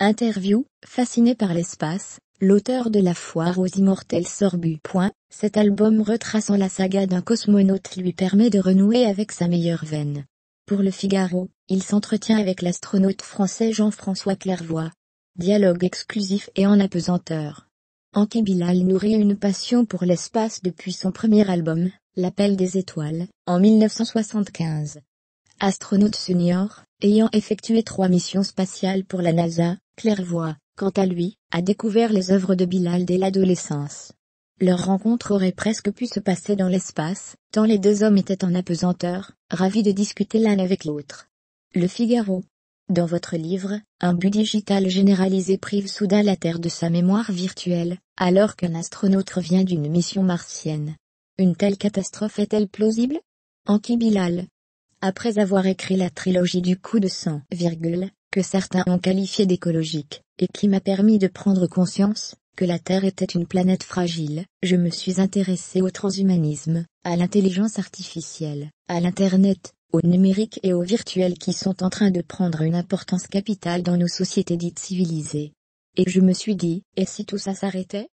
Interview, fasciné par l'espace, l'auteur de la foire aux immortels Sorbu. Cet album retraçant la saga d'un cosmonaute lui permet de renouer avec sa meilleure veine. Pour le Figaro, il s'entretient avec l'astronaute français Jean-François Clairvoy. Dialogue exclusif et en apesanteur. Antibilal Bilal nourrit une passion pour l'espace depuis son premier album, L'appel des étoiles, en 1975. Astronaute senior, ayant effectué trois missions spatiales pour la NASA, Clairvoy, quant à lui, a découvert les œuvres de Bilal dès l'adolescence. Leur rencontre aurait presque pu se passer dans l'espace, tant les deux hommes étaient en apesanteur, ravis de discuter l'un avec l'autre. Le Figaro. Dans votre livre, un but digital généralisé prive soudain la Terre de sa mémoire virtuelle, alors qu'un astronaute revient d'une mission martienne. Une telle catastrophe est-elle plausible qui Bilal. Après avoir écrit la trilogie du coup de sang, que certains ont qualifié d'écologique, et qui m'a permis de prendre conscience que la Terre était une planète fragile, je me suis intéressé au transhumanisme, à l'intelligence artificielle, à l'Internet, au numérique et au virtuel qui sont en train de prendre une importance capitale dans nos sociétés dites civilisées. Et je me suis dit, et si tout ça s'arrêtait